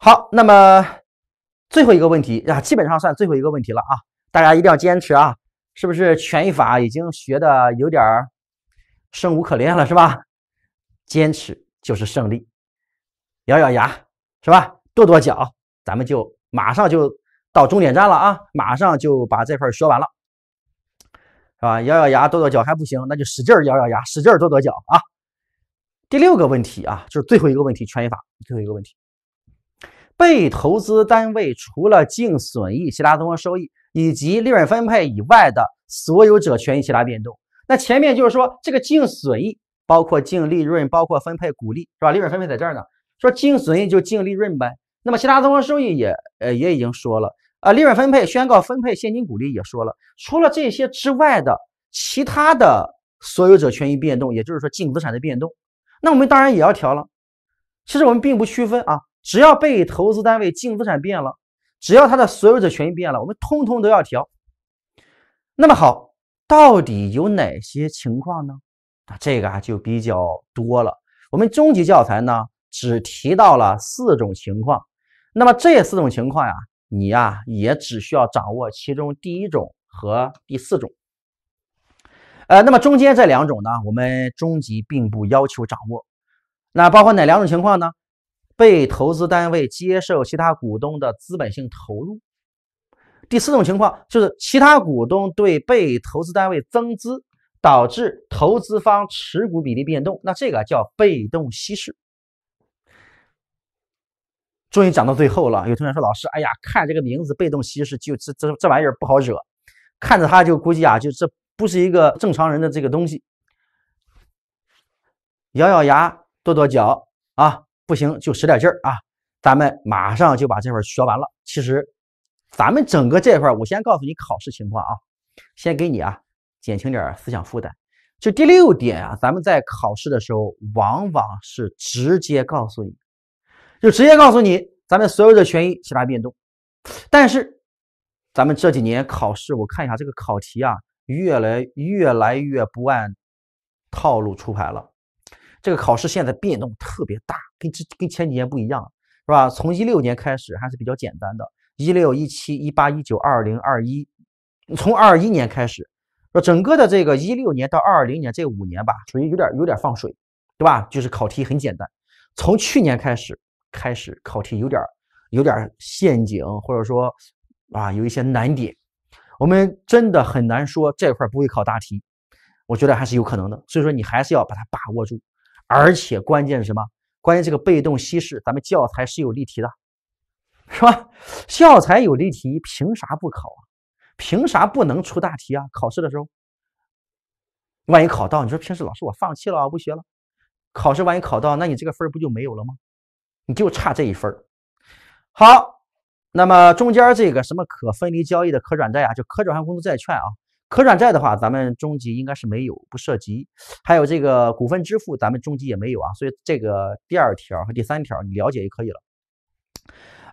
好，那么最后一个问题啊，基本上算最后一个问题了啊，大家一定要坚持啊！是不是权益法已经学的有点生无可恋了，是吧？坚持就是胜利，咬咬牙，是吧？跺跺脚，咱们就马上就到终点站了啊！马上就把这份学完了，是吧？咬咬牙，跺跺脚还不行，那就使劲咬咬牙，使劲跺跺脚啊！第六个问题啊，就是最后一个问题，权益法最后一个问题。被投资单位除了净损益、其他综合收益以及利润分配以外的所有者权益其他变动，那前面就是说这个净损益包括净利润，包括分配股利，是吧？利润分配在这儿呢。说净损益就净利润呗。那么其他综合收益也呃也已经说了啊，利润分配、宣告分配现金股利也说了。除了这些之外的其他的所有者权益变动，也就是说净资产的变动，那我们当然也要调了。其实我们并不区分啊。只要被投资单位净资产变了，只要它的所有者权益变了，我们通通都要调。那么好，到底有哪些情况呢？那这个啊就比较多了。我们中级教材呢只提到了四种情况。那么这四种情况呀，你呀也只需要掌握其中第一种和第四种。呃，那么中间这两种呢，我们中级并不要求掌握。那包括哪两种情况呢？被投资单位接受其他股东的资本性投入，第四种情况就是其他股东对被投资单位增资，导致投资方持股比例变动，那这个叫被动稀释。终于讲到最后了，有同学说老师，哎呀，看这个名字“被动稀释”，就这这这玩意儿不好惹，看着他就估计啊，就这不是一个正常人的这个东西。咬咬牙，跺跺脚啊！不行就使点劲儿啊！咱们马上就把这块儿学完了。其实，咱们整个这块儿，我先告诉你考试情况啊，先给你啊减轻点思想负担。就第六点啊，咱们在考试的时候往往是直接告诉你，就直接告诉你咱们所有的权益其他变动。但是，咱们这几年考试，我看一下这个考题啊，越来越来越不按套路出牌了。这个考试现在变动特别大，跟这跟前几年不一样，是吧？从一六年开始还是比较简单的，一六、一七、一八、一九、二零、二一，从二一年开始，说整个的这个一六年到二零年这五年吧，属于有点有点放水，对吧？就是考题很简单。从去年开始，开始考题有点有点陷阱，或者说啊有一些难点，我们真的很难说这块不会考大题，我觉得还是有可能的，所以说你还是要把它把握住。而且关键是什么？关于这个被动稀释，咱们教材是有例题的，是吧？教材有例题，凭啥不考啊？凭啥不能出大题啊？考试的时候，万一考到，你说平时老师我放弃了，我不学了，考试万一考到，那你这个分不就没有了吗？你就差这一分好，那么中间这个什么可分离交易的可转债啊，就可转换公司债券啊。可转债的话，咱们中级应该是没有，不涉及；还有这个股份支付，咱们中级也没有啊。所以这个第二条和第三条你了解就可以了。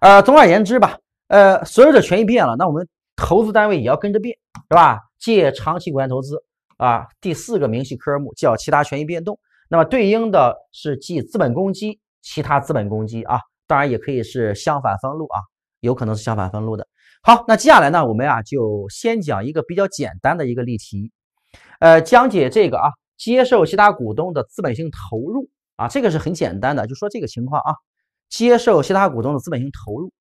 呃，总而言之吧，呃，所有的权益变了，那我们投资单位也要跟着变，是吧？借长期股权投资啊，第四个明细科目叫其他权益变动，那么对应的是记资本公积，其他资本公积啊，当然也可以是相反分录啊，有可能是相反分录的。好，那接下来呢，我们啊就先讲一个比较简单的一个例题，呃，讲解这个啊，接受其他股东的资本性投入啊，这个是很简单的，就说这个情况啊，接受其他股东的资本性投入。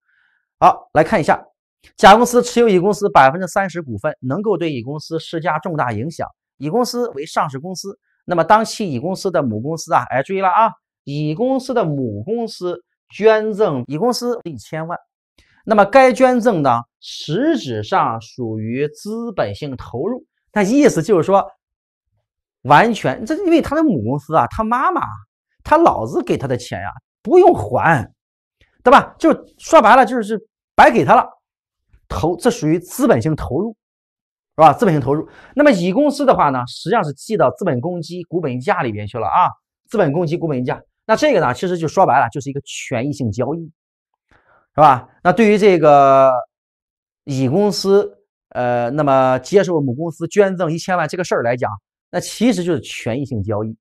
好，来看一下，甲公司持有乙公司百分之三十股份，能够对乙公司施加重大影响，乙公司为上市公司。那么当期乙公司的母公司啊，哎，注意了啊，乙公司的母公司捐赠乙公司一千万。那么该捐赠呢，实质上属于资本性投入。那意思就是说，完全这因为他的母公司啊，他妈妈，他老子给他的钱呀，不用还，对吧？就说白了就是白给他了，投这属于资本性投入，是吧？资本性投入。那么乙公司的话呢，实际上是记到资本公积股本溢价里边去了啊，资本公积股本溢价。那这个呢，其实就说白了就是一个权益性交易。是吧？那对于这个乙公司，呃，那么接受母公司捐赠一千万这个事儿来讲，那其实就是权益性交易，是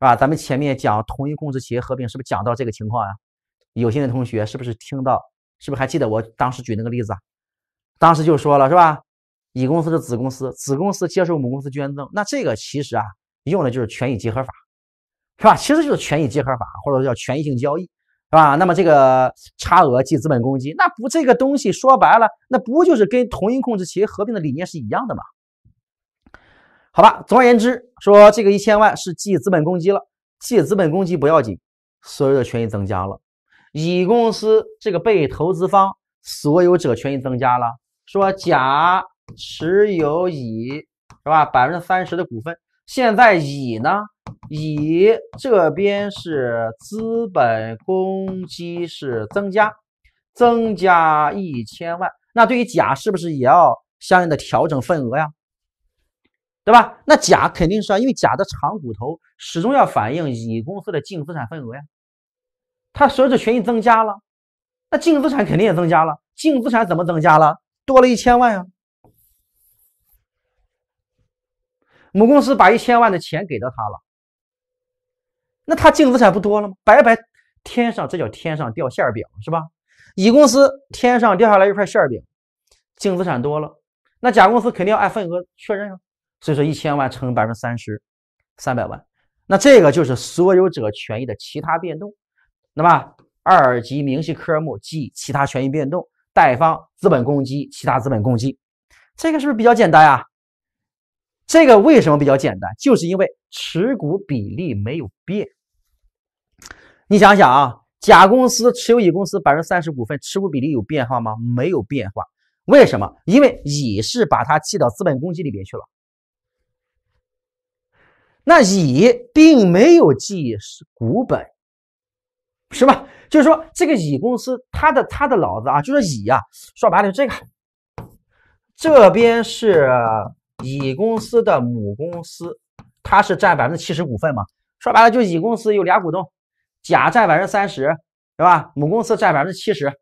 吧？咱们前面讲同一控制企业合并，是不是讲到这个情况啊？有心的同学是不是听到，是不是还记得我当时举那个例子啊？当时就说了，是吧？乙公司是子公司，子公司接受母公司捐赠，那这个其实啊，用的就是权益结合法，是吧？其实就是权益结合法，或者说叫权益性交易。是吧？那么这个差额计资本公积，那不这个东西说白了，那不就是跟同一控制企业合并的理念是一样的吗？好吧，总而言之，说这个一千万是计资本公积了，记资本公积不要紧，所有的权益增加了，乙公司这个被投资方所有者权益增加了。说甲持有乙是吧，百分之三十的股份，现在乙呢？乙这边是资本公积是增加，增加一千万。那对于甲是不是也要相应的调整份额呀？对吧？那甲肯定是啊，因为甲的长骨头始终要反映乙公司的净资产份额呀。他所有的权益增加了，那净资产肯定也增加了。净资产怎么增加了？多了一千万呀。母公司把一千万的钱给到他了。那他净资产不多了吗？白白天上，这叫天上掉馅饼，是吧？乙公司天上掉下来一块馅饼，净资产多了，那甲公司肯定要按份额确认啊。所以说一千万乘百分之三十，三百万。那这个就是所有者权益的其他变动，那么二级明细科目即其他权益变动，贷方资本公积其他资本公积。这个是不是比较简单呀？这个为什么比较简单？就是因为持股比例没有变。你想想啊，甲公司持有乙公司百分之三十股份，持股比例有变化吗？没有变化，为什么？因为乙是把它记到资本公积里边去了，那乙并没有记股本，是吧？就是说这个乙公司，他的他的老子啊，就是乙啊，说白了，这个这边是乙公司的母公司，它是占百分之七十股份嘛？说白了，就乙公司有俩股东。甲占百分之三十，是吧？母公司占百分之七十。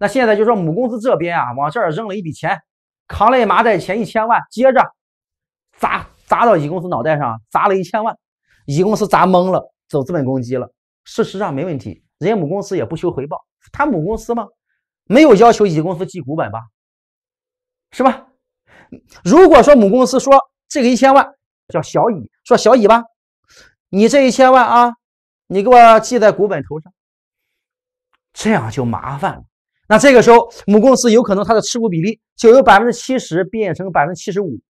那现在就说母公司这边啊，往这儿扔了一笔钱，扛了一麻袋钱一千万，接着砸砸到乙公司脑袋上，砸了一千万。乙公司砸懵了，走资本公积了。事实上没问题，人家母公司也不求回报，他母公司嘛，没有要求乙公司记股本吧，是吧？如果说母公司说这个一千万叫小乙，说小乙吧，你这一千万啊。你给我记在股本头上，这样就麻烦了。那这个时候，母公司有可能它的持股比例就由百分之七十变成百分之七十五，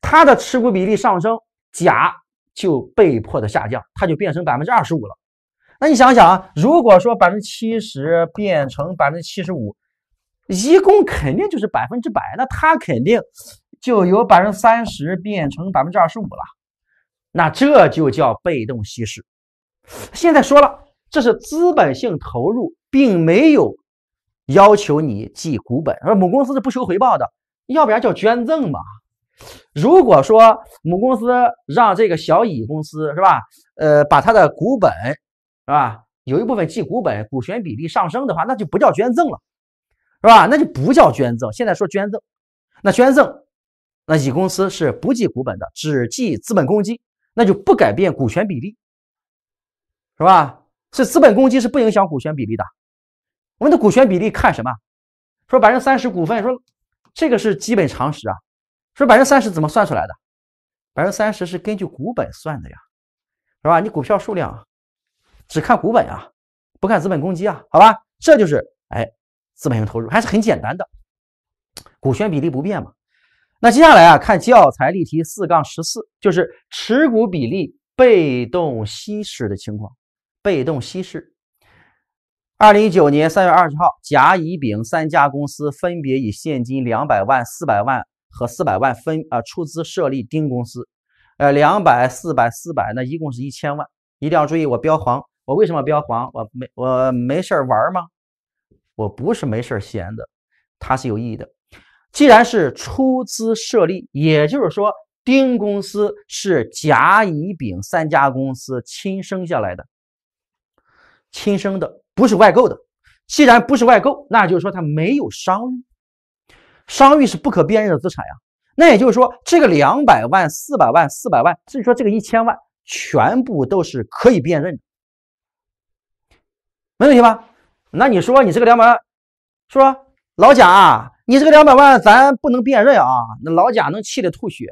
它的持股比例上升，甲就被迫的下降，它就变成百分之二十五了。那你想想啊，如果说百分之七十变成百分之七十五，一共肯定就是百分之百，那它肯定就由百分之三十变成百分之二十五了。那这就叫被动稀释。现在说了，这是资本性投入，并没有要求你记股本，而母公司是不求回报的，要不然叫捐赠嘛。如果说母公司让这个小乙公司是吧，呃，把它的股本是吧，有一部分记股本，股权比例上升的话，那就不叫捐赠了，是吧？那就不叫捐赠。现在说捐赠，那捐赠，那乙公司是不记股本的，只记资本公积，那就不改变股权比例。是吧？所以资本公积是不影响股权比例的。我们的股权比例看什么？说百分之三十股份，说这个是基本常识啊。说百分之三十怎么算出来的？百分之三十是根据股本算的呀，是吧？你股票数量只看股本啊，不看资本公积啊，好吧？这就是哎，资本性投入还是很简单的，股权比例不变嘛。那接下来啊，看教材例题四杠十四，就是持股比例被动稀释的情况。被动稀释。二零一九年三月二十号，甲、乙、丙三家公司分别以现金两百万、四百万和四百万分啊出资设立丁公司，呃，两百、四百、四百，那一共是一千万。一定要注意，我标黄。我为什么标黄？我没我没事儿玩吗？我不是没事闲的，它是有意义的。既然是出资设立，也就是说，丁公司是甲、乙、丙三家公司亲生下来的。亲生的不是外购的，既然不是外购，那就是说它没有商誉，商誉是不可辨认的资产呀。那也就是说，这个两百万、四百万、四百万，甚至说这个一千万全部都是可以辨认，的，没问题吧？那你说你这个两百，说老贾，你这个两百万咱不能辨认啊，那老贾能气得吐血。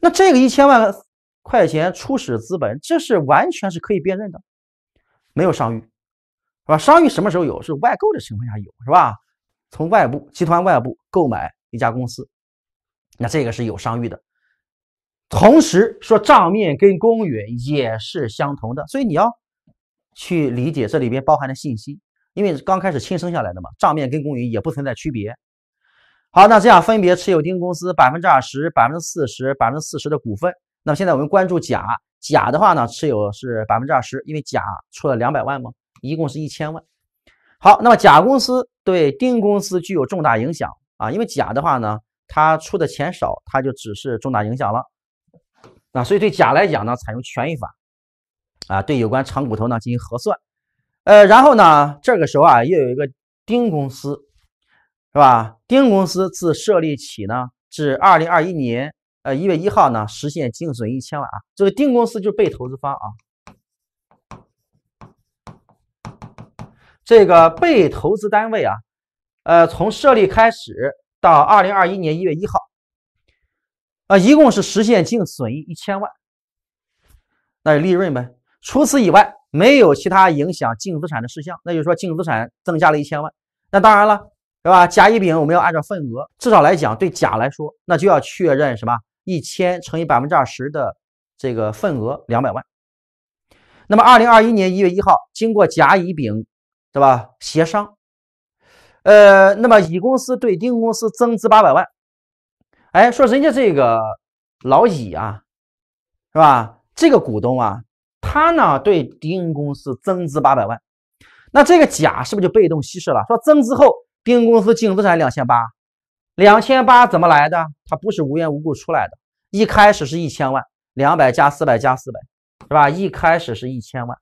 那这个一千万块钱初始资本，这是完全是可以辨认的。没有商誉，是吧？商誉什么时候有？是外购的情况下有，是吧？从外部集团外部购买一家公司，那这个是有商誉的。同时说账面跟公允也是相同的，所以你要去理解这里边包含的信息，因为刚开始亲生下来的嘛，账面跟公允也不存在区别。好，那这样分别持有丁公司百分之二十、百分之四十、百分之四十的股份。那么现在我们关注甲。甲的话呢，持有是百分之二十，因为甲出了两百万嘛，一共是一千万。好，那么甲公司对丁公司具有重大影响啊，因为甲的话呢，他出的钱少，他就只是重大影响了。那所以对甲来讲呢，采用权益法啊，对有关长骨头呢进行核算。呃，然后呢，这个时候啊，又有一个丁公司，是吧？丁公司自设立起呢，至二零二一年。呃，一月一号呢，实现净损一千万啊。这个丁公司就是被投资方啊。这个被投资单位啊，呃，从设立开始到二零二一年一月一号，啊，一共是实现净损益一千万，那是利润呗。除此以外，没有其他影响净资产的事项。那就是说净资产增加了一千万。那当然了，是吧？甲、乙、丙，我们要按照份额至少来讲，对甲来说，那就要确认什么？一千乘以百分之二十的这个份额两百万，那么二零二一年一月一号，经过甲乙丙对吧协商，呃，那么乙公司对丁公司增资八百万，哎，说人家这个老乙啊，是吧？这个股东啊，他呢对丁公司增资八百万，那这个甲是不是就被动稀释了？说增资后丁公司净资产两千八。两千八怎么来的？它不是无缘无故出来的。一开始是一千万，两百加四百加四百，是吧？一开始是一千万，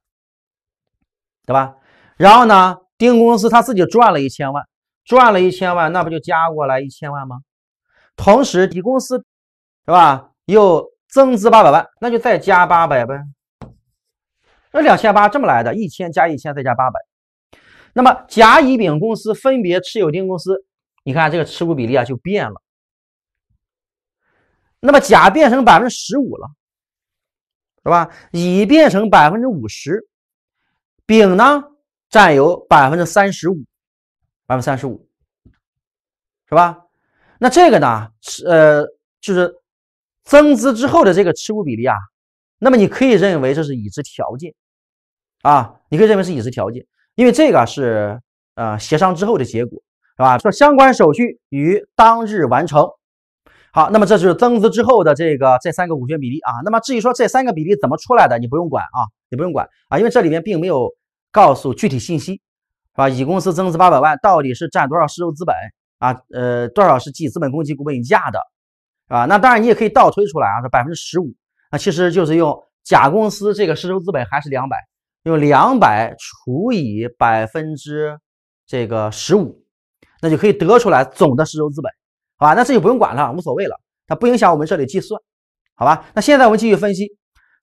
对吧？然后呢，丁公司他自己赚了一千万，赚了一千万，那不就加过来一千万吗？同时，乙公司，是吧？又增资八百万，那就再加八百呗。那两千八这么来的，一千加一千再加八百。那么，甲、乙、丙公司分别持有丁公司。你看这个持股比例啊就变了，那么甲变成百分之十五了，是吧？乙变成百分之五十，丙呢占有百分之三十五，百分之三十五，是吧？那这个呢，呃，就是增资之后的这个持股比例啊。那么你可以认为这是已知条件啊，你可以认为是已知条件，因为这个是呃协商之后的结果。是吧？说相关手续于当日完成。好，那么这是增资之后的这个这三个股权比例啊。那么至于说这三个比例怎么出来的，你不用管啊，你不用管啊，因为这里面并没有告诉具体信息，是吧？乙公司增资八百万，到底是占多少实收资本啊？呃，多少是计资本公积股本溢价的啊？那当然你也可以倒推出来啊，说百分之十五啊，其实就是用甲公司这个实收资本还是两百，用两百除以百分之这个十五。那就可以得出来总的实收资本，好吧？那这就不用管了，无所谓了，它不影响我们这里计算，好吧？那现在我们继续分析，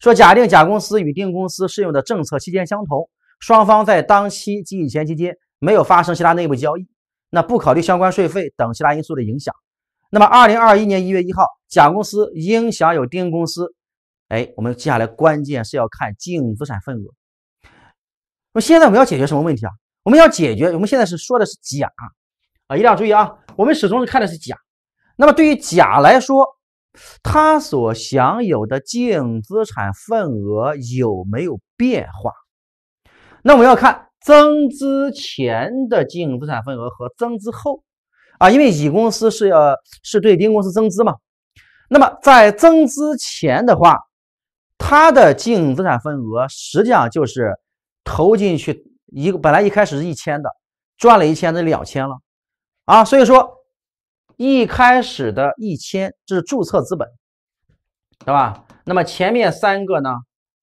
说假定甲公司与丁公司适用的政策期间相同，双方在当期及以前期间没有发生其他内部交易，那不考虑相关税费等其他因素的影响。那么，二零二一年一月一号，甲公司应享有丁公司，哎，我们接下来关键是要看净资产份额。那么现在我们要解决什么问题啊？我们要解决，我们现在是说的是甲。啊，一定要注意啊！我们始终是看的是甲。那么对于甲来说，他所享有的净资产份额有没有变化？那我们要看增资前的净资产份额和增资后啊，因为乙公司是要是对丁公司增资嘛。那么在增资前的话，他的净资产份额实际上就是投进去一个，本来一开始是一千的，赚了一千，是两千了。啊，所以说一开始的一千是注册资本，对吧？那么前面三个呢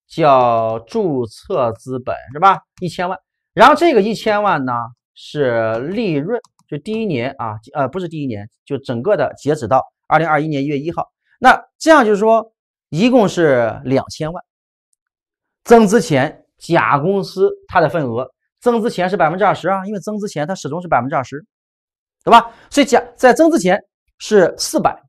叫注册资本，是吧？一千万，然后这个一千万呢是利润，就第一年啊，呃，不是第一年，就整个的截止到二零二一年一月一号。那这样就是说，一共是两千万。增资前，甲公司它的份额，增资前是百分之二十啊，因为增资前它始终是百分之二十。对吧？所以加在增资前是四百，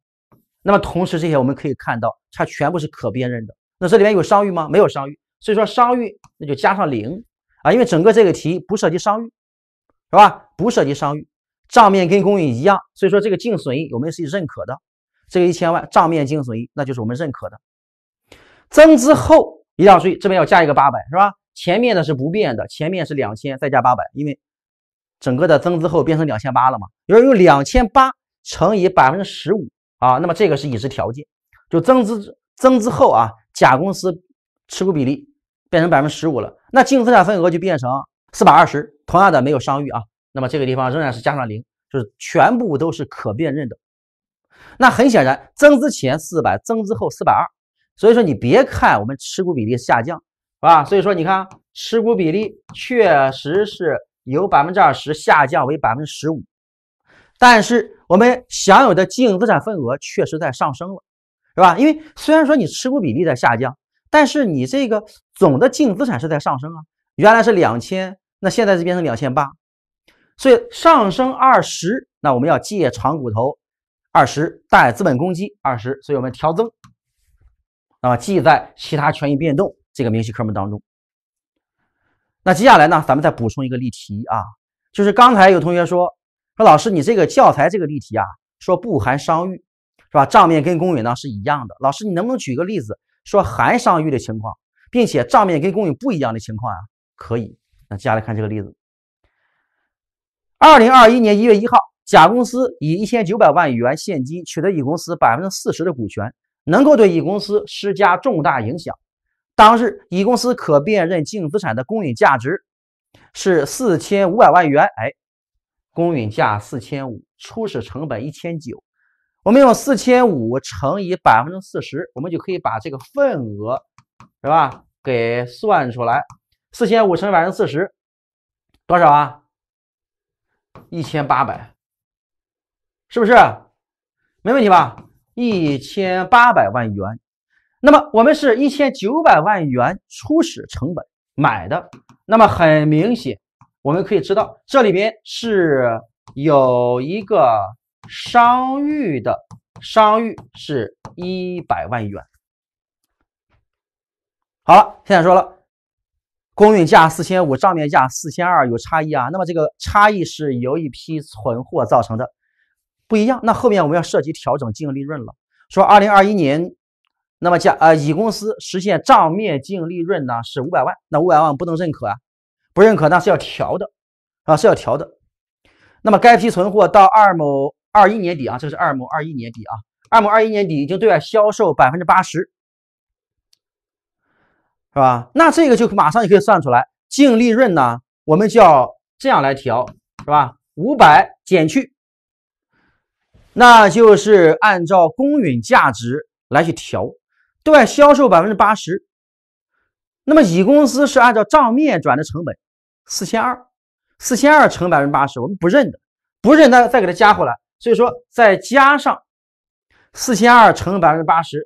那么同时这些我们可以看到，它全部是可辨认的。那这里面有商誉吗？没有商誉，所以说商誉那就加上零啊，因为整个这个题不涉及商誉，是吧？不涉及商誉，账面跟公允一样，所以说这个净损益我们是认可的？这个一千万账面净损益那就是我们认可的。增资后一定要注意，这边要加一个八百，是吧？前面的是不变的，前面是两千，再加八百，因为。整个的增资后变成两千八了嘛？要用两千八乘以百分之十五啊，那么这个是已知条件，就增资增资后啊，甲公司持股比例变成百分之十五了，那净资产份额就变成四百二十。同样的没有商誉啊，那么这个地方仍然是加上零，就是全部都是可辨认的。那很显然，增资前四百，增资后四百二。所以说你别看我们持股比例下降，啊，所以说你看持股比例确实是。由百分之二十下降为百分之十五，但是我们享有的净资产份额确实在上升了，是吧？因为虽然说你持股比例在下降，但是你这个总的净资产是在上升啊。原来是两千，那现在就变成两千八，所以上升二十，那我们要借长骨头二十，贷资本公积二十，所以我们调增，那么记在其他权益变动这个明细科目当中。那接下来呢？咱们再补充一个例题啊，就是刚才有同学说说老师，你这个教材这个例题啊，说不含商誉，是吧？账面跟公允呢是一样的。老师，你能不能举个例子，说含商誉的情况，并且账面跟公允不一样的情况啊？可以。那接下来看这个例子：二零二一年一月一号，甲公司以一千九百万元现金取得乙公司百分之四十的股权，能够对乙公司施加重大影响。当日，乙公司可辨认净资产的公允价值是四千五百万元。哎，公允价四千五，初始成本一千九，我们用四千五乘以百分之四十，我们就可以把这个份额，是吧？给算出来，四千五乘百分之四十，多少啊？一千八百，是不是？没问题吧？一千八百万元。那么我们是一千九百万元初始成本买的，那么很明显，我们可以知道这里边是有一个商誉的，商誉是一百万元。好了，现在说了，公允价四千五，账面价四千二，有差异啊。那么这个差异是由一批存货造成的，不一样。那后面我们要涉及调整净利润了，说二零二一年。那么价呃乙公司实现账面净利润呢是五百万，那五百万不能认可啊，不认可那是要调的啊，是要调的。那么该批存货到二某二一年底啊，这是二某二一年底啊，二某二一年底已经对外销售百分之八十，是吧？那这个就马上就可以算出来净利润呢，我们叫这样来调，是吧？五百减去，那就是按照公允价值来去调。对外销售百分之八十，那么乙公司是按照账面转的成本四千二，四千二乘百分之八十，我们不认的，不认，那再给它加回来。所以说再加上四千二乘百分之八十，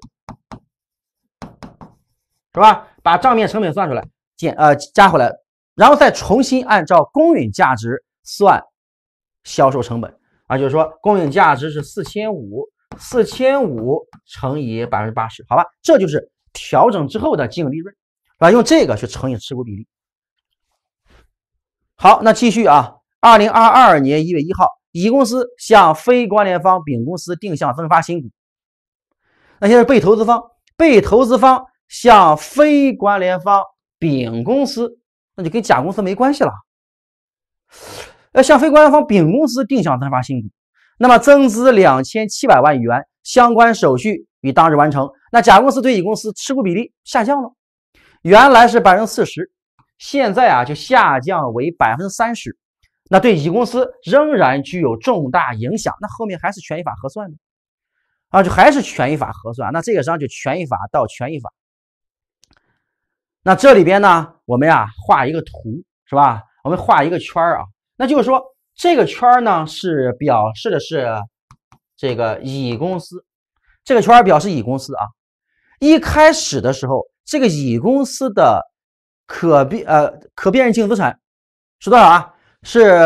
是吧？把账面成本算出来，减呃加回来，然后再重新按照公允价值算销售成本啊，就是说公允价值是四千五。四千五乘以百分之八十，好吧，这就是调整之后的净利润，啊，用这个去乘以持股比例。好，那继续啊，二零二二年一月一号，乙公司向非关联方丙公司定向增发新股。那现在被投资方，被投资方向非关联方丙公司，那就跟甲公司没关系了。呃，向非关联方丙公司定向增发新股。那么增资两千七百万元，相关手续已当日完成。那甲公司对乙公司持股比例下降了，原来是百分之四十，现在啊就下降为百分之三十。那对乙公司仍然具有重大影响。那后面还是权益法核算的，啊，就还是权益法核算。那这个章就权益法到权益法。那这里边呢，我们呀画一个图，是吧？我们画一个圈儿啊，那就是说。这个圈呢是表示的是这个乙公司，这个圈表示乙公司啊。一开始的时候，这个乙公司的可辨呃可辨认净资产是多少啊？是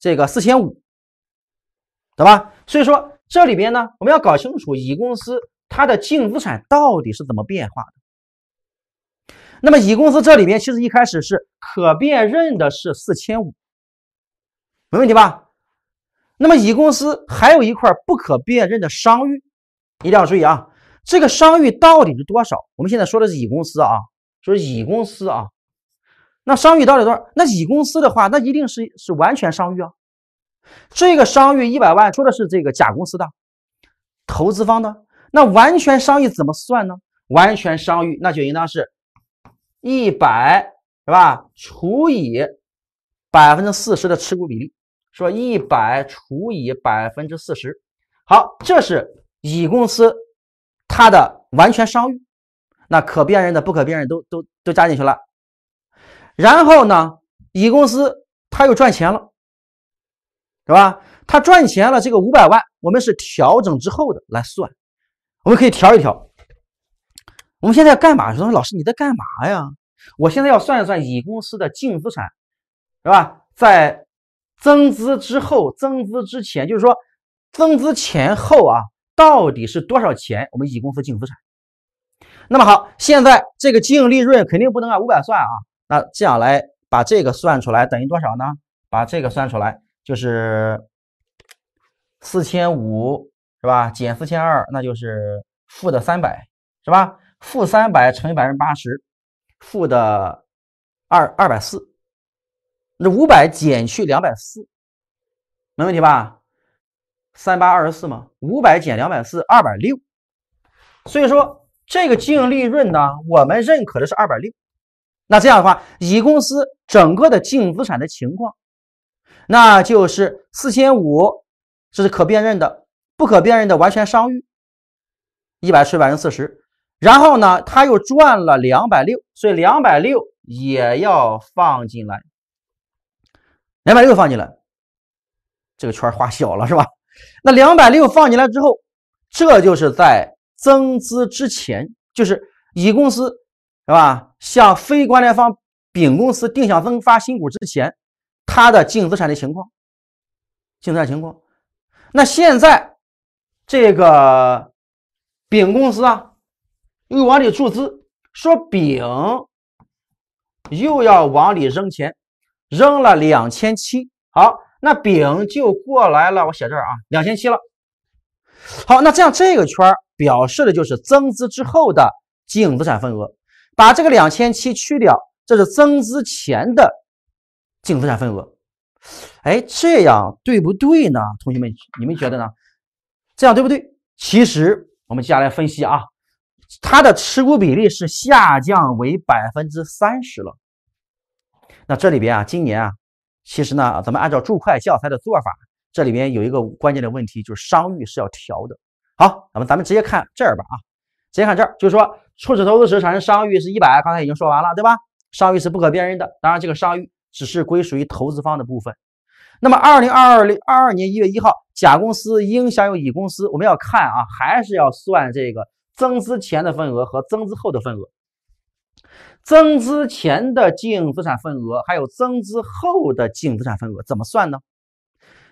这个四千五，对吧？所以说这里边呢，我们要搞清楚乙公司它的净资产到底是怎么变化的。那么乙公司这里边其实一开始是可辨认的是四千五。没问题吧？那么乙公司还有一块不可辨认的商誉，一定要注意啊！这个商誉到底是多少？我们现在说的是乙公司啊，说乙公司啊，那商誉到底多少？那乙公司的话，那一定是是完全商誉啊。这个商誉一百万说的是这个甲公司的投资方的，那完全商誉怎么算呢？完全商誉那就应当是一百是吧，除以百分之四十的持股比例。说一百除以百分之四十，好，这是乙公司它的完全商誉，那可辨认的、不可辨认都都都加进去了。然后呢，乙公司它又赚钱了，是吧？它赚钱了，这个五百万我们是调整之后的来算，我们可以调一调。我们现在要干嘛？说老师你在干嘛呀？我现在要算一算乙公司的净资产，是吧？在增资之后，增资之前，就是说增资前后啊，到底是多少钱？我们乙公司净资产。那么好，现在这个净利润肯定不能按五百算啊，那这样来把这个算出来等于多少呢？把这个算出来就是四千五是吧？减四千二，那就是负的三百是吧？负三百乘以百分之八十，负的二二百四。那五百减去两百四，没问题吧？三八二十四嘛，五百减两百四，二百六。所以说这个净利润呢，我们认可的是二百六。那这样的话，乙公司整个的净资产的情况，那就是四千五，这是可辨认的，不可辨认的完全商誉，一百除百分之四十，然后呢，他又赚了两百六，所以两百六也要放进来。两百六放进来，这个圈画小了是吧？那两百六放进来之后，这就是在增资之前，就是乙公司是吧？向非关联方丙公司定向增发新股之前，它的净资产的情况，净资产情况。那现在这个丙公司啊，又往里注资，说丙又要往里扔钱。扔了两千七，好，那丙就过来了，我写这儿啊，两千七了。好，那这样这个圈儿表示的就是增资之后的净资产份额，把这个两千七去掉，这是增资前的净资产份额。哎，这样对不对呢？同学们，你们觉得呢？这样对不对？其实我们接下来分析啊，它的持股比例是下降为百分之三十了。那这里边啊，今年啊，其实呢，咱们按照注会教材的做法，这里边有一个关键的问题，就是商誉是要调的。好，那么咱们直接看这儿吧啊，直接看这儿，就是说初始投资时产生商誉是一百，刚才已经说完了，对吧？商誉是不可辨认的，当然这个商誉只是归属于投资方的部分。那么二零二二零二二年一月一号，甲公司应享有乙公司，我们要看啊，还是要算这个增资前的份额和增资后的份额。增资前的净资产份额还有增资后的净资产份额怎么算呢？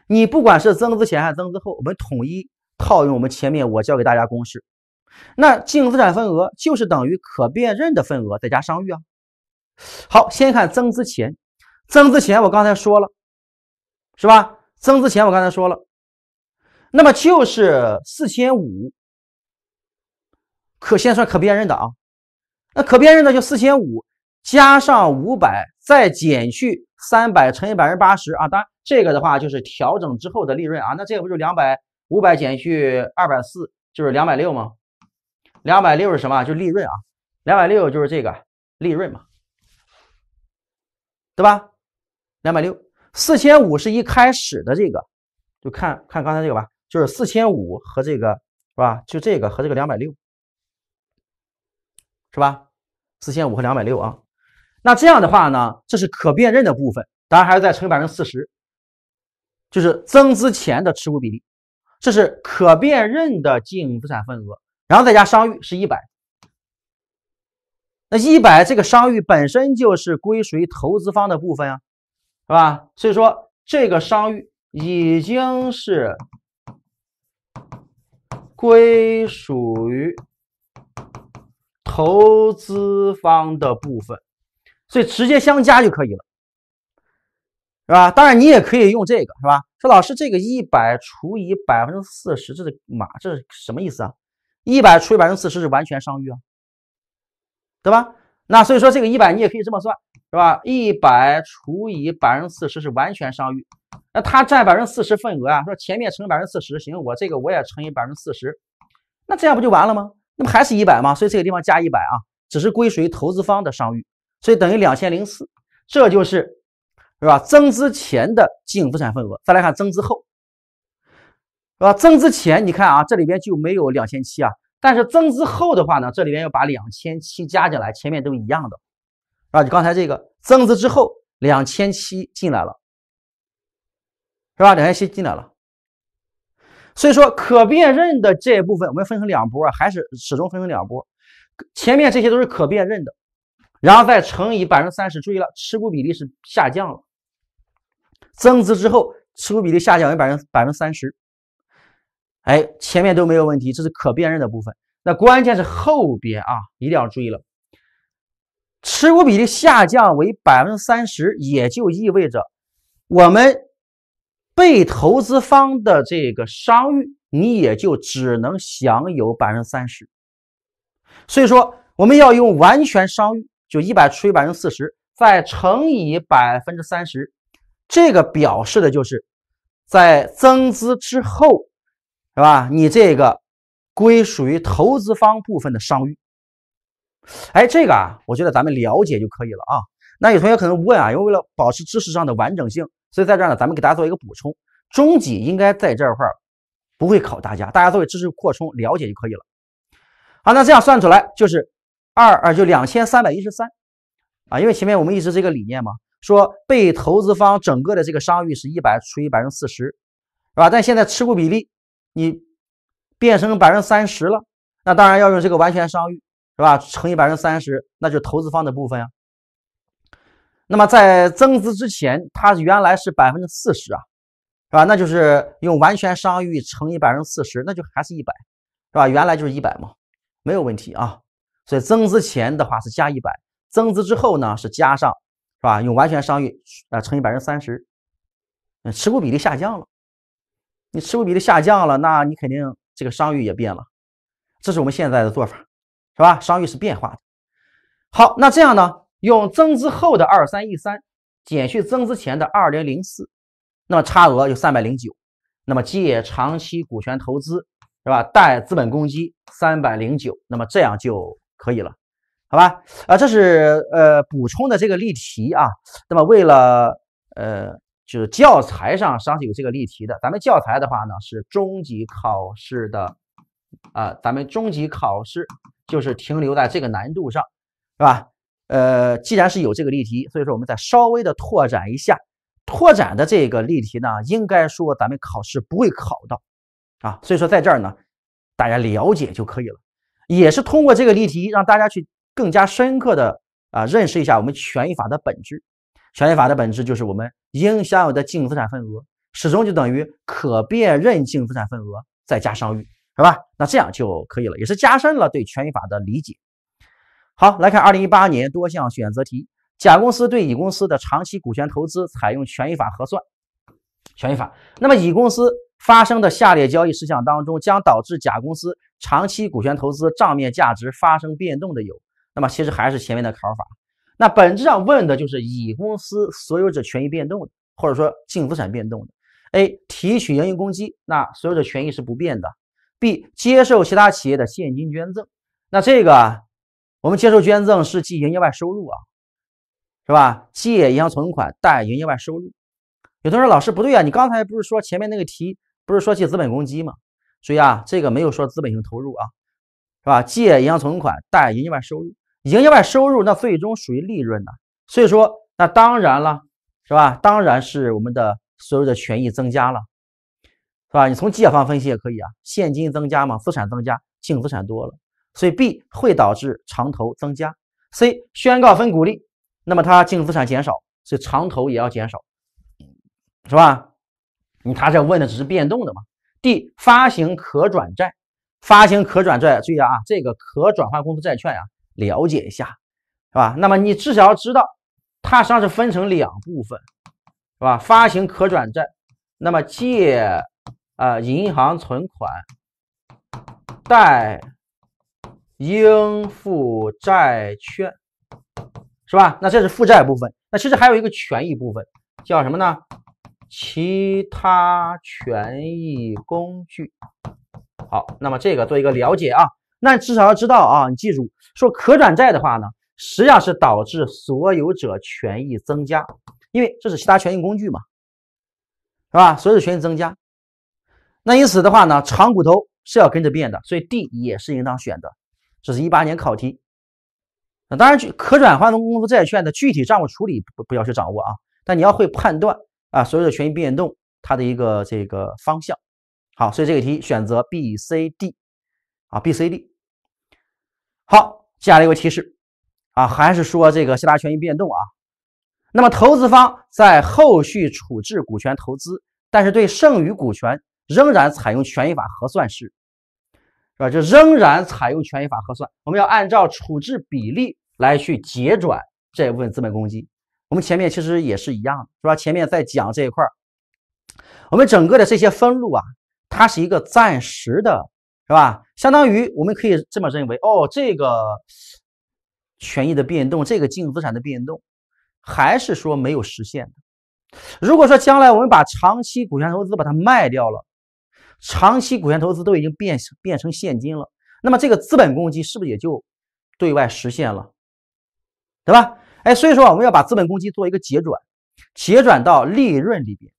你不管是增资前还是增资后，我们统一套用我们前面我教给大家公式，那净资产份额就是等于可辨认的份额再加商誉啊。好，先看增资前，增资前我刚才说了，是吧？增资前我刚才说了，那么就是四千五，可先算可辨认的啊。那可辨认的就四千五，加上五百，再减去三百乘以百分之八十啊。当然，这个的话就是调整之后的利润啊。那这个不就两百五百减去二百四，就是两百六吗？两百六是什么？就利润啊。两百六就是这个利润嘛，对吧？两百六，四千五是一开始的这个，就看看刚才这个吧，就是四千五和这个是吧？就这个和这个两百六。是吧？四千五和两百六啊，那这样的话呢，这是可辨认的部分，当然还是再乘以百分之四十，就是增资前的持股比例，这是可辨认的净资产份额，然后再加商誉是一百，那一百这个商誉本身就是归属于投资方的部分啊，是吧？所以说这个商誉已经是归属于。投资方的部分，所以直接相加就可以了，是吧？当然，你也可以用这个，是吧？说老师，这个一百除以百分之四十，这是嘛？这是什么意思啊？一百除以百分之四十是完全商誉啊，对吧？那所以说这个一百你也可以这么算，是吧？一百除以百分之四十是完全商誉，那它占百分之四十份额啊？说前面乘百分之四十，行，我这个我也乘以百分之四十，那这样不就完了吗？那么还是一百吗？所以这个地方加一百啊，只是归属于投资方的商誉，所以等于两千零四，这就是是吧？增资前的净资产份额。再来看增资后，是吧？增资前你看啊，这里边就没有两千七啊，但是增资后的话呢，这里边要把两千七加进来，前面都一样的啊。你刚才这个增资之后，两千七进来了，是吧？两千七进来了。所以说可辨认的这一部分，我们分成两波啊，还是始终分成两波。前面这些都是可辨认的，然后再乘以百分之三十。注意了，持股比例是下降了，增资之后持股比例下降为百分百分之三十。哎，前面都没有问题，这是可辨认的部分。那关键是后边啊，一定要注意了，持股比例下降为百分之三十，也就意味着我们。被投资方的这个商誉，你也就只能享有百分之三十。所以说，我们要用完全商誉，就一百除以百分之四十，再乘以百分之三十，这个表示的就是在增资之后，是吧？你这个归属于投资方部分的商誉。哎，这个啊，我觉得咱们了解就可以了啊。那有同学可能问啊，因为为了保持知识上的完整性。所以在这儿呢，咱们给大家做一个补充，中级应该在这块儿不会考大家，大家作为知识扩充了解就可以了。好，那这样算出来就是二，啊，就两千三百一十三啊，因为前面我们一直这个理念嘛，说被投资方整个的这个商誉是一百除以百分之四十，是吧？但现在持股比例你变成百分之三十了，那当然要用这个完全商誉是吧，乘以百分之三十，那就是投资方的部分呀。那么在增资之前，它原来是百分之四十啊，是吧？那就是用完全商誉乘以百分之四十，那就还是一百，是吧？原来就是一百嘛，没有问题啊。所以增资前的话是加一百，增资之后呢是加上，是吧？用完全商誉啊乘以百分之三十，嗯，持股比例下降了，你持股比例下降了，那你肯定这个商誉也变了，这是我们现在的做法，是吧？商誉是变化的。好，那这样呢？用增资后的二三一三减去增资前的二零零四，那么差额有三百零九，那么借长期股权投资是吧？贷资本公积三百零九，那么这样就可以了，好吧？啊，这是呃补充的这个例题啊。那么为了呃，就是教材上实际上有这个例题的，咱们教材的话呢是中级考试的，啊，咱们中级考试就是停留在这个难度上，是吧？呃，既然是有这个例题，所以说我们再稍微的拓展一下，拓展的这个例题呢，应该说咱们考试不会考到啊，所以说在这儿呢，大家了解就可以了，也是通过这个例题让大家去更加深刻的啊认识一下我们权益法的本质，权益法的本质就是我们应享有的净资产份额始终就等于可辨认净资产份额再加商誉，好吧？那这样就可以了，也是加深了对权益法的理解。好，来看二零一八年多项选择题。甲公司对乙公司的长期股权投资采用权益法核算，权益法。那么乙公司发生的下列交易事项当中，将导致甲公司长期股权投资账面价值发生变动的有？那么其实还是前面的考法，那本质上问的就是乙公司所有者权益变动的，或者说净资产变动的。A. 提取盈余公积，那所有者权益是不变的。B. 接受其他企业的现金捐赠，那这个。我们接受捐赠是记营业外收入啊，是吧？借银行存款，贷营业外收入。有同学说老师不对啊，你刚才不是说前面那个题不是说记资本公积吗？注意啊，这个没有说资本性投入啊，是吧？借银行存款，贷营业外收入。营业外收入那最终属于利润呐，所以说那当然了，是吧？当然是我们的所有的权益增加了，是吧？你从借方分析也可以啊，现金增加嘛，资产增加，净资产多了。所以 B 会导致长投增加，C 宣告分股利，那么它净资产减少，所以长投也要减少，是吧？你他这问的只是变动的嘛？D 发行可转债，发行可转债，注意啊，这个可转换公司债券啊，了解一下，是吧？那么你至少要知道，它实际上是分成两部分，是吧？发行可转债，那么借啊银行存款，贷。应付债券是吧？那这是负债部分。那其实还有一个权益部分，叫什么呢？其他权益工具。好，那么这个做一个了解啊。那至少要知道啊，你记住，说可转债的话呢，实际上是导致所有者权益增加，因为这是其他权益工具嘛，是吧？所有者权益增加。那因此的话呢，长骨头是要跟着变的，所以 D 也是应当选的。这是一八年考题，那当然，可转换的公司债券的具体账务处理不不要去掌握啊，但你要会判断啊，所有的权益变动它的一个这个方向。好，所以这个题选择 B、C、D 啊，B、C、D。好，接下来有个提示啊，还是说这个其他权益变动啊，那么投资方在后续处置股权投资，但是对剩余股权仍然采用权益法核算时。啊，就仍然采用权益法核算，我们要按照处置比例来去结转这一部分资本公积。我们前面其实也是一样，的，是吧？前面在讲这一块儿，我们整个的这些分录啊，它是一个暂时的，是吧？相当于我们可以这么认为，哦，这个权益的变动，这个净资产的变动，还是说没有实现。如果说将来我们把长期股权投资把它卖掉了。长期股权投资都已经变成变成现金了，那么这个资本公积是不是也就对外实现了，对吧？哎，所以说我们要把资本公积做一个结转，结转到利润里边，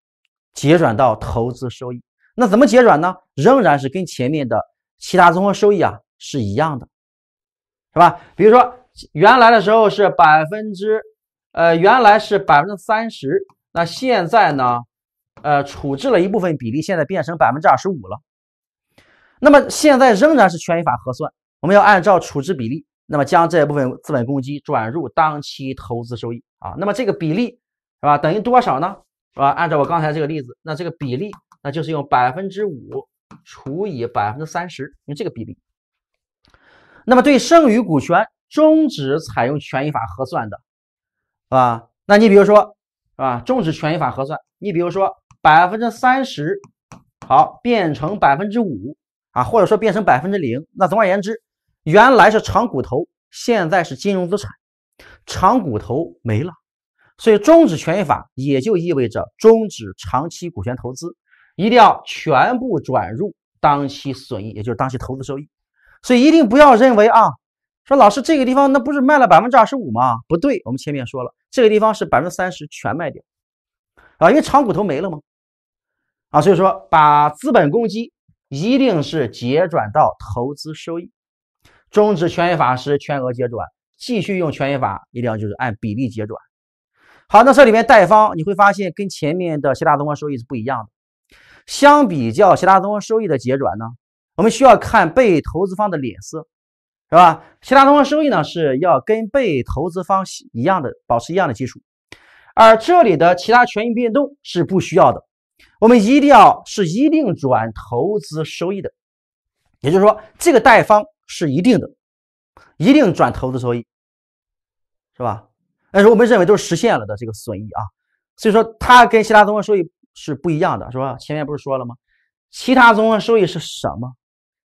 结转到投资收益。那怎么结转呢？仍然是跟前面的其他综合收益啊是一样的，是吧？比如说原来的时候是百分之呃原来是百分之三十，那现在呢？呃，处置了一部分比例，现在变成百分之二十五了。那么现在仍然是权益法核算，我们要按照处置比例，那么将这部分资本公积转入当期投资收益啊。那么这个比例是吧？等于多少呢？是吧？按照我刚才这个例子，那这个比例那就是用百分之五除以百分之三十，用这个比例。那么对剩余股权终止采用权益法核算的，啊，那你比如说，是吧？终止权益法核算，你比如说。百分之三十，好变成百分之五啊，或者说变成百分之零。那总而言之，原来是长骨头，现在是金融资产，长骨头没了。所以终止权益法也就意味着终止长期股权投资，一定要全部转入当期损益，也就是当期投资收益。所以一定不要认为啊，说老师这个地方那不是卖了百分之二十五吗？不对，我们前面说了，这个地方是百分之三十全卖掉啊，因为长骨头没了吗？啊，所以说把资本公积一定是结转到投资收益，终止权益法时全额结转，继续用权益法，一定要就是按比例结转。好，那这里面贷方你会发现跟前面的其他综合收益是不一样的。相比较其他综合收益的结转呢，我们需要看被投资方的脸色，是吧？其他综合收益呢是要跟被投资方一样的，保持一样的基础，而这里的其他权益变动是不需要的。我们一定要是一定转投资收益的，也就是说，这个贷方是一定的，一定转投资收益，是吧？但是我们认为都是实现了的这个损益啊，所以说它跟其他综合收益是不一样的，是吧？前面不是说了吗？其他综合收益是什么？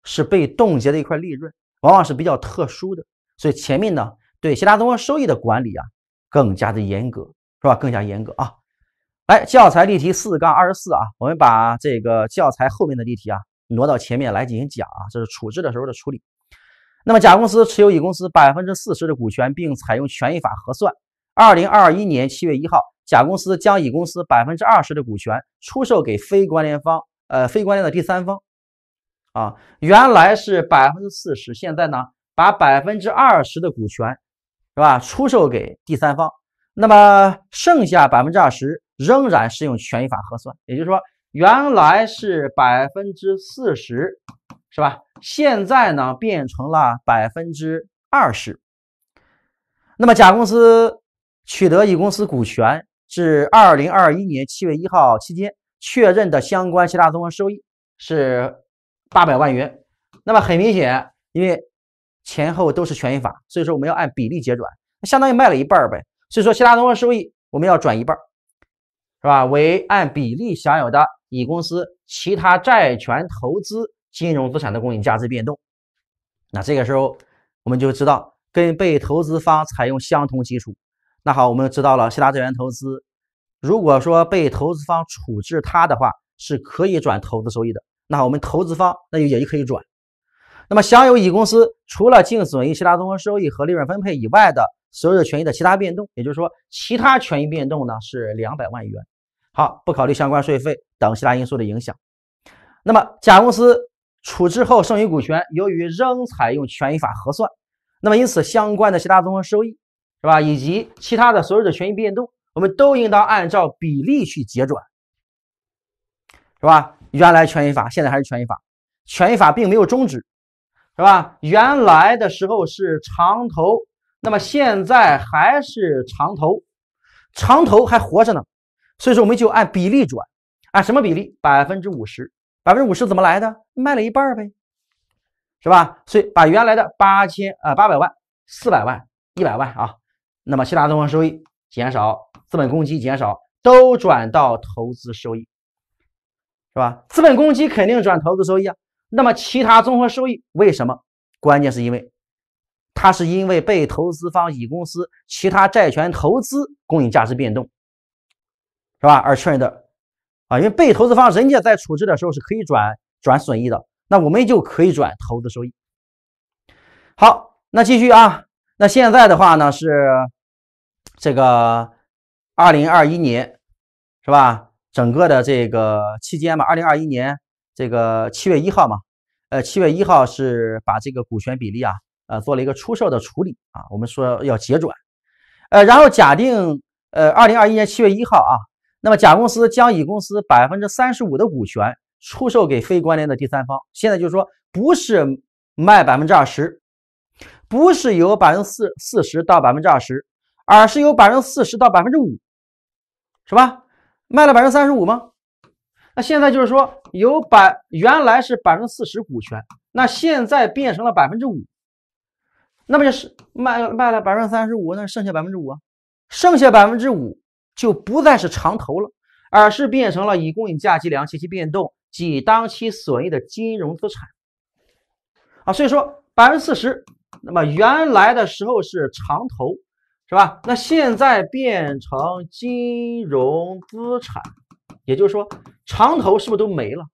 是被冻结的一块利润，往往是比较特殊的，所以前面呢，对其他综合收益的管理啊，更加的严格，是吧？更加严格啊。来，教材例题四杠二十四啊，我们把这个教材后面的例题啊挪到前面来进行讲啊。这是处置的时候的处理。那么，甲公司持有乙公司百分之四十的股权，并采用权益法核算。二零二一年七月一号，甲公司将乙公司百分之二十的股权出售给非关联方，呃，非关联的第三方啊。原来是百分之四十，现在呢，把百分之二十的股权是吧，出售给第三方，那么剩下百分之二十。仍然适用权益法核算，也就是说，原来是百分之四十，是吧？现在呢变成了百分之二十。那么，甲公司取得乙公司股权至二零二一年七月一号期间确认的相关其他综合收益是八百万元。那么很明显，因为前后都是权益法，所以说我们要按比例结转，相当于卖了一半呗。所以说，其他综合收益我们要转一半是吧？为按比例享有的乙公司其他债权投资金融资产的公允价值变动。那这个时候我们就知道，跟被投资方采用相同基础。那好，我们知道了其他债权投资，如果说被投资方处置它的话，是可以转投资收益的。那我们投资方那就也就可以转。那么享有乙公司除了净损益、其他综合收益和利润分配以外的。所有者权益的其他变动，也就是说，其他权益变动呢是两百万元。好，不考虑相关税费等其他因素的影响。那么，甲公司处置后剩余股权，由于仍采用权益法核算，那么因此相关的其他综合收益是吧，以及其他的所有者权益变动，我们都应当按照比例去结转，是吧？原来权益法，现在还是权益法，权益法并没有终止，是吧？原来的时候是长投。那么现在还是长投，长投还活着呢，所以说我们就按比例转，按什么比例？百分之五十，百分之五十怎么来的？卖了一半呗，是吧？所以把原来的八千啊八百万、四百万、一百万啊，那么其他综合收益减少，资本公积减少，都转到投资收益，是吧？资本公积肯定转投资收益啊，那么其他综合收益为什么？关键是因为。它是因为被投资方乙公司其他债权投资公允价值变动，是吧？而确认的啊，因为被投资方人家在处置的时候是可以转转损益的，那我们就可以转投资收益。好，那继续啊，那现在的话呢是这个二零二一年是吧？整个的这个期间嘛，二零二一年这个七月一号嘛，呃，七月一号是把这个股权比例啊。啊，做了一个出售的处理啊，我们说要结转，呃，然后假定，呃，二零二一年七月一号啊，那么甲公司将乙公司百分之三十五的股权出售给非关联的第三方，现在就是说不是卖百分之二十，不是由百分之四四十到百分之二十，而是由百分之四十到百分之五，是吧？卖了百分之三十五吗？那现在就是说由百原来是百分之四十股权，那现在变成了百分之五。那么就是卖卖了百分之三十五，那剩下百分之五啊，剩下百分之五就不再是长投了，而是变成了以公允价值计量及其变动及当期损益的金融资产啊。所以说百分之四十，那么原来的时候是长投，是吧？那现在变成金融资产，也就是说长投是不是都没了？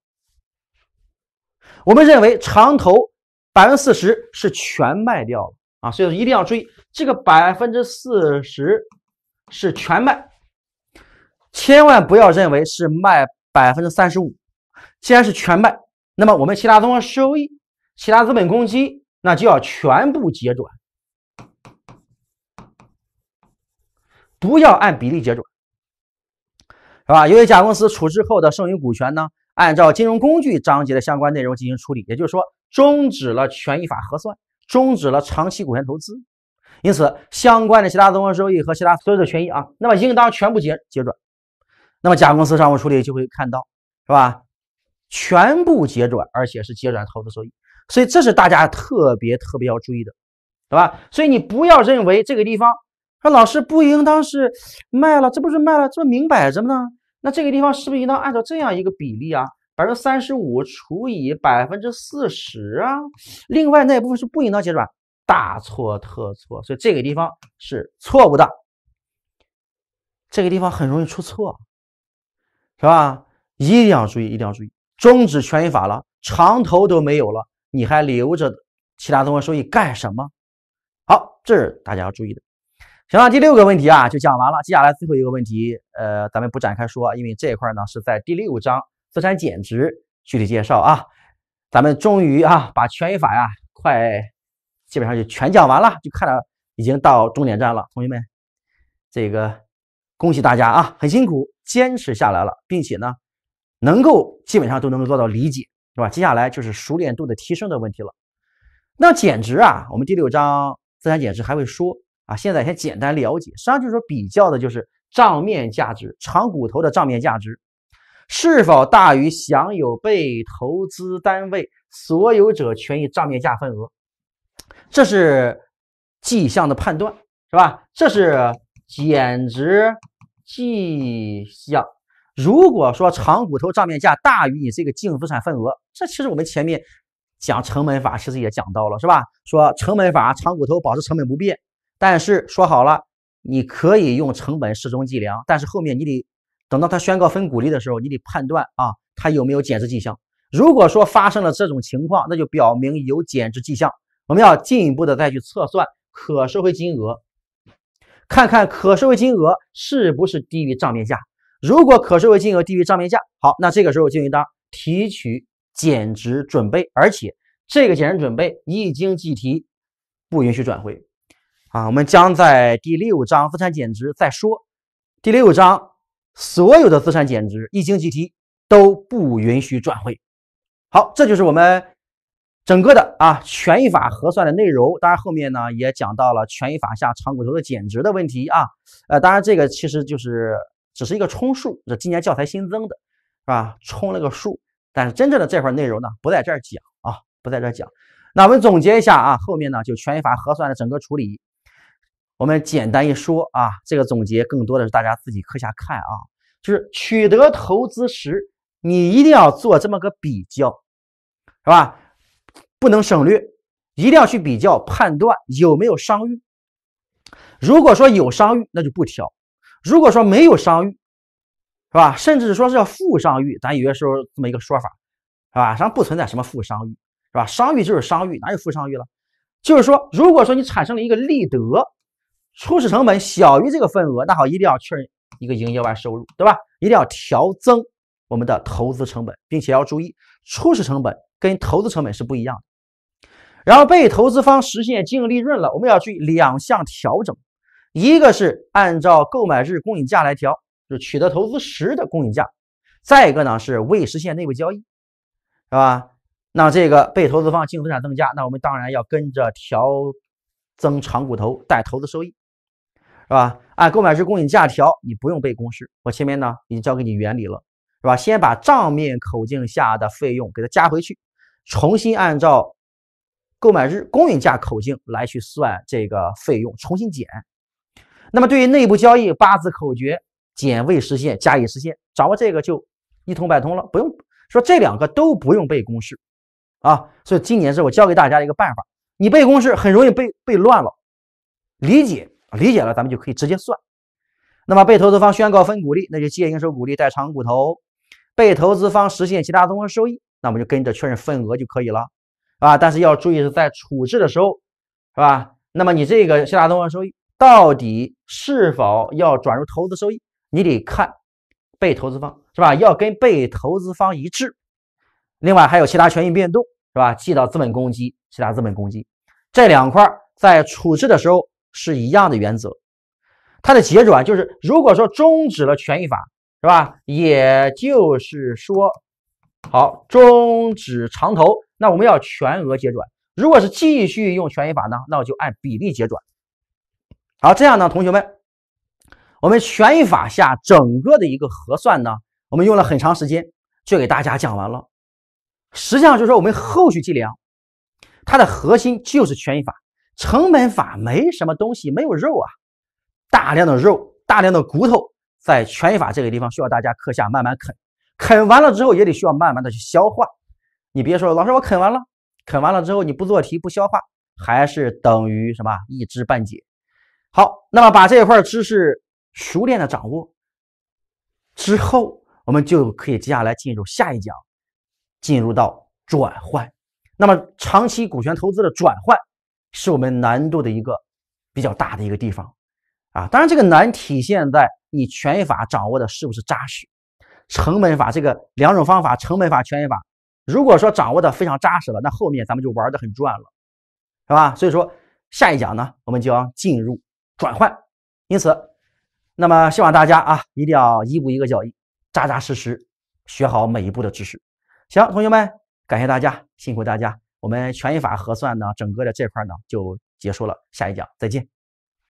我们认为长投百分之四十是全卖掉了。啊，所以一定要注意，这个百分之四十是全卖，千万不要认为是卖百分之三十五。既然是全卖，那么我们其他综合收益、其他资本公积，那就要全部结转，不要按比例结转，是吧？由于甲公司处置后的剩余股权呢，按照金融工具章节的相关内容进行处理，也就是说，终止了权益法核算。终止了长期股权投资，因此相关的其他综合收益和其他所有的权益啊，那么应当全部结结转。那么甲公司账务处理就会看到，是吧？全部结转，而且是结转投资收益。所以这是大家特别特别要注意的，对吧？所以你不要认为这个地方说老师不应当是卖了，这不是卖了，这不明摆着吗？那这个地方是不是应当按照这样一个比例啊？百分之三十五除以百分之四十啊，另外那部分是不应当结转，大错特错，所以这个地方是错误的，这个地方很容易出错，是吧？一定要注意，一定要注意。终止权益法了，长投都没有了，你还留着其他综合收益干什么？好，这是大家要注意的。行了，第六个问题啊就讲完了，接下来最后一个问题，呃，咱们不展开说，因为这一块呢是在第六章。资产减值具体介绍啊，咱们终于啊把权益法呀，快基本上就全讲完了，就看到已经到终点站了。同学们，这个恭喜大家啊，很辛苦，坚持下来了，并且呢，能够基本上都能够做到理解，是吧？接下来就是熟练度的提升的问题了。那减值啊，我们第六章资产减值还会说啊，现在先简单了解，实际上就是说比较的就是账面价值，长骨头的账面价值。是否大于享有被投资单位所有者权益账面价份额？这是迹象的判断，是吧？这是减值迹象。如果说长骨头账面价大于你这个净资产份额，这其实我们前面讲成本法，其实也讲到了，是吧？说成本法长骨头保持成本不变，但是说好了，你可以用成本适中计量，但是后面你得。等到他宣告分股利的时候，你得判断啊，他有没有减值迹象。如果说发生了这种情况，那就表明有减值迹象。我们要进一步的再去测算可收回金额，看看可收回金额是不是低于账面价。如果可收回金额低于账面价，好，那这个时候就应当提取减值准备，而且这个减值准备一经计提，不允许转回。啊，我们将在第六章资产减值再说。第六章。所有的资产减值一经计提都不允许转会。好，这就是我们整个的啊权益法核算的内容。当然后面呢也讲到了权益法下长股头的减值的问题啊。呃，当然这个其实就是只是一个充数，这今年教材新增的，是吧？充了个数。但是真正的这块内容呢不在这儿讲啊，不在这儿讲。那我们总结一下啊，后面呢就权益法核算的整个处理。我们简单一说啊，这个总结更多的是大家自己课下看啊，就是取得投资时，你一定要做这么个比较，是吧？不能省略，一定要去比较判断有没有商誉。如果说有商誉，那就不调；如果说没有商誉，是吧？甚至说是要负商誉，咱有些时候这么一个说法，是吧？咱不存在什么负商誉，是吧？商誉就是商誉，哪有负商誉了？就是说，如果说你产生了一个利得。初始成本小于这个份额，那好，一定要确认一个营业外收入，对吧？一定要调增我们的投资成本，并且要注意，初始成本跟投资成本是不一样的。然后被投资方实现净利润了，我们要注意两项调整，一个是按照购买日供应价来调，就取得投资时的供应价；再一个呢是未实现内部交易，是吧？那这个被投资方净资产增加，那我们当然要跟着调增长骨头带投资收益。是吧？按购买日公允价调，你不用背公式。我前面呢已经教给你原理了，是吧？先把账面口径下的费用给它加回去，重新按照购买日公允价口径来去算这个费用，重新减。那么对于内部交易八字口诀，减未实现，加以实现，掌握这个就一通百通了，不用说这两个都不用背公式啊。所以今年是我教给大家一个办法，你背公式很容易背背乱了，理解。理解了，咱们就可以直接算。那么被投资方宣告分股利，那就借应收股利，贷偿股头。被投资方实现其他综合收益，那我们就跟着确认份额就可以了啊。但是要注意是在处置的时候，是吧？那么你这个其他综合收益到底是否要转入投资收益？你得看被投资方，是吧？要跟被投资方一致。另外还有其他权益变动，是吧？记到资本公积，其他资本公积这两块在处置的时候。是一样的原则，它的结转就是，如果说终止了权益法，是吧？也就是说，好，终止长投，那我们要全额结转。如果是继续用权益法呢，那我就按比例结转。好，这样呢，同学们，我们权益法下整个的一个核算呢，我们用了很长时间，就给大家讲完了。实际上就是说，我们后续计量它的核心就是权益法。成本法没什么东西，没有肉啊，大量的肉，大量的骨头，在权益法这个地方需要大家课下慢慢啃，啃完了之后也得需要慢慢的去消化。你别说老师，我啃完了，啃完了之后你不做题不消化，还是等于什么一知半解。好，那么把这一块知识熟练的掌握之后，我们就可以接下来进入下一讲，进入到转换。那么长期股权投资的转换。是我们难度的一个比较大的一个地方啊，当然这个难体现在你权益法掌握的是不是扎实，成本法这个两种方法，成本法、权益法，如果说掌握的非常扎实了，那后面咱们就玩的很赚了，是吧？所以说下一讲呢，我们就要进入转换，因此，那么希望大家啊，一定要一步一个脚印，扎扎实实学好每一步的知识。行，同学们，感谢大家，辛苦大家。我们权益法核算呢，整个的这块呢就结束了，下一讲再见。